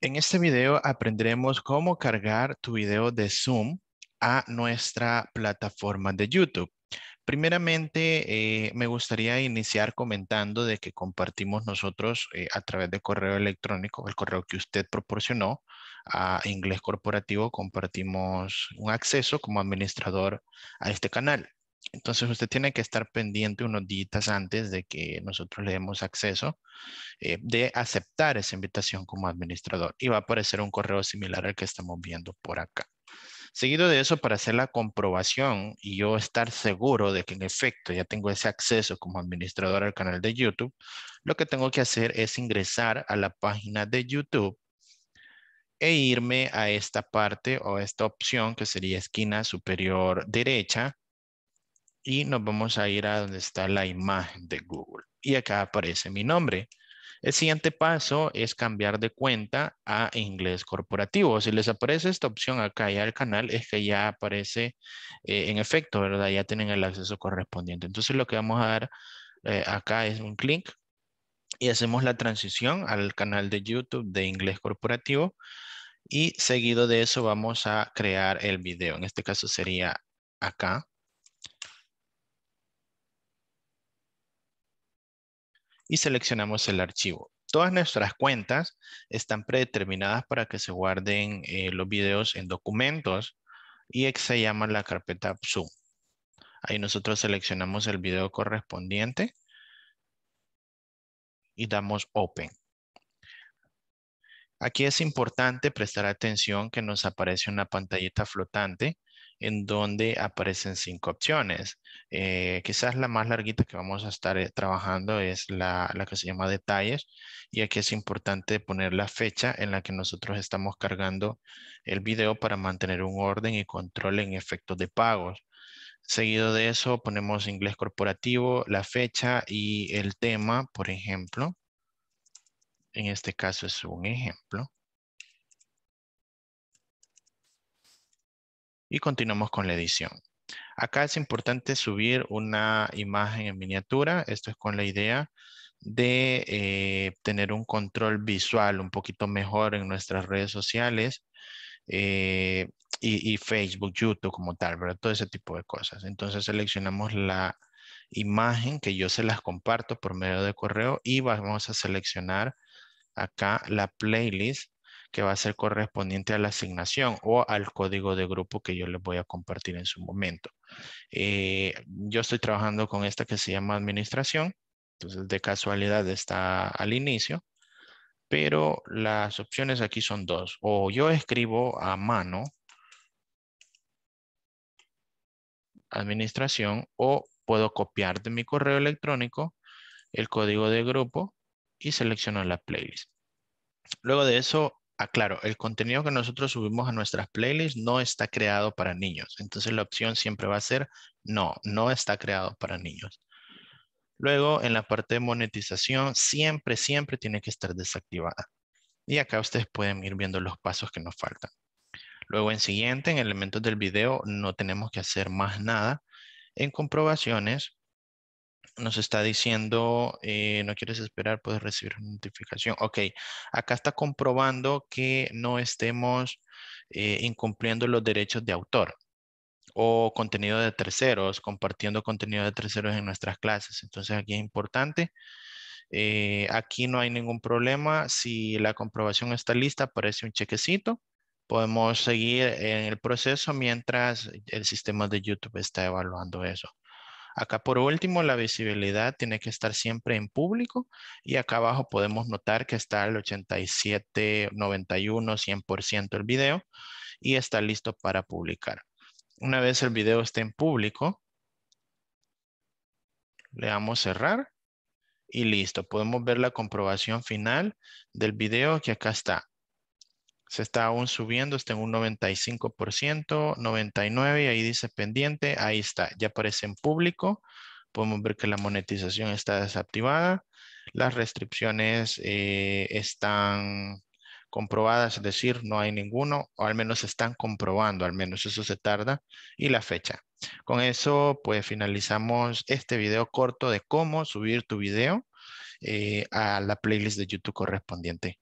En este video aprenderemos cómo cargar tu video de Zoom a nuestra plataforma de YouTube. Primeramente, eh, me gustaría iniciar comentando de que compartimos nosotros eh, a través de correo electrónico, el correo que usted proporcionó a Inglés Corporativo, compartimos un acceso como administrador a este canal. Entonces usted tiene que estar pendiente unos días antes de que nosotros le demos acceso eh, de aceptar esa invitación como administrador y va a aparecer un correo similar al que estamos viendo por acá. Seguido de eso, para hacer la comprobación y yo estar seguro de que en efecto ya tengo ese acceso como administrador al canal de YouTube, lo que tengo que hacer es ingresar a la página de YouTube e irme a esta parte o esta opción que sería esquina superior derecha y nos vamos a ir a donde está la imagen de Google. Y acá aparece mi nombre. El siguiente paso es cambiar de cuenta a inglés corporativo. Si les aparece esta opción acá ya al canal, es que ya aparece eh, en efecto, ¿verdad? Ya tienen el acceso correspondiente. Entonces lo que vamos a dar eh, acá es un clic y hacemos la transición al canal de YouTube de inglés corporativo y seguido de eso vamos a crear el video. En este caso sería acá y seleccionamos el archivo. Todas nuestras cuentas están predeterminadas para que se guarden eh, los videos en documentos y se llama la carpeta Zoom. Ahí nosotros seleccionamos el video correspondiente y damos Open. Aquí es importante prestar atención que nos aparece una pantallita flotante en donde aparecen cinco opciones. Eh, quizás la más larguita que vamos a estar eh, trabajando es la, la, que se llama detalles y aquí es importante poner la fecha en la que nosotros estamos cargando el video para mantener un orden y control en efectos de pagos. Seguido de eso ponemos inglés corporativo, la fecha y el tema, por ejemplo. En este caso es un ejemplo. y continuamos con la edición. Acá es importante subir una imagen en miniatura. Esto es con la idea de eh, tener un control visual un poquito mejor en nuestras redes sociales eh, y, y, Facebook, YouTube como tal, ¿verdad? Todo ese tipo de cosas. Entonces seleccionamos la imagen que yo se las comparto por medio de correo y vamos a seleccionar acá la playlist que va a ser correspondiente a la asignación o al código de grupo que yo les voy a compartir en su momento. Eh, yo estoy trabajando con esta que se llama administración, entonces de casualidad está al inicio, pero las opciones aquí son dos. O yo escribo a mano administración o puedo copiar de mi correo electrónico el código de grupo y selecciono la playlist. Luego de eso, aclaro, ah, el contenido que nosotros subimos a nuestras playlists no está creado para niños. Entonces la opción siempre va a ser no, no está creado para niños. Luego, en la parte de monetización, siempre, siempre tiene que estar desactivada. Y acá ustedes pueden ir viendo los pasos que nos faltan. Luego, en siguiente, en elementos del video, no tenemos que hacer más nada. En comprobaciones, nos está diciendo, eh, no quieres esperar, puedes recibir una notificación. Ok, acá está comprobando que no estemos eh, incumpliendo los derechos de autor o contenido de terceros, compartiendo contenido de terceros en nuestras clases. Entonces aquí es importante. Eh, aquí no hay ningún problema. Si la comprobación está lista, aparece un chequecito. Podemos seguir en el proceso mientras el sistema de YouTube está evaluando eso. Acá por último, la visibilidad tiene que estar siempre en público y acá abajo podemos notar que está el 87, 91, 100% el video y está listo para publicar. Una vez el video esté en público, le damos cerrar y listo. Podemos ver la comprobación final del video que acá está se está aún subiendo, está en un 95%, 99%, y ahí dice pendiente, ahí está, ya aparece en público, podemos ver que la monetización está desactivada, las restricciones eh, están comprobadas, es decir, no hay ninguno, o al menos están comprobando, al menos eso se tarda, y la fecha. Con eso, pues finalizamos este video corto de cómo subir tu video eh, a la playlist de YouTube correspondiente.